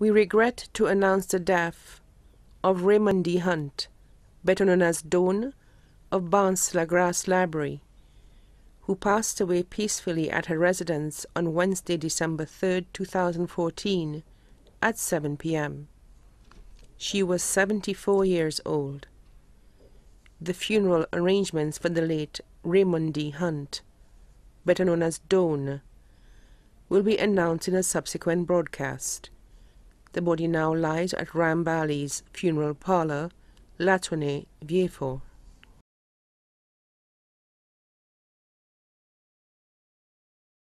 We regret to announce the death of Raymond D. Hunt, better known as Doan, of Barnes La Grasse Library, who passed away peacefully at her residence on Wednesday, December 3, 2014, at 7 p.m. She was 74 years old. The funeral arrangements for the late Raymond D. Hunt, better known as Doan, will be announced in a subsequent broadcast. The body now lies at Rambali's funeral parlor, Latone, Viefo.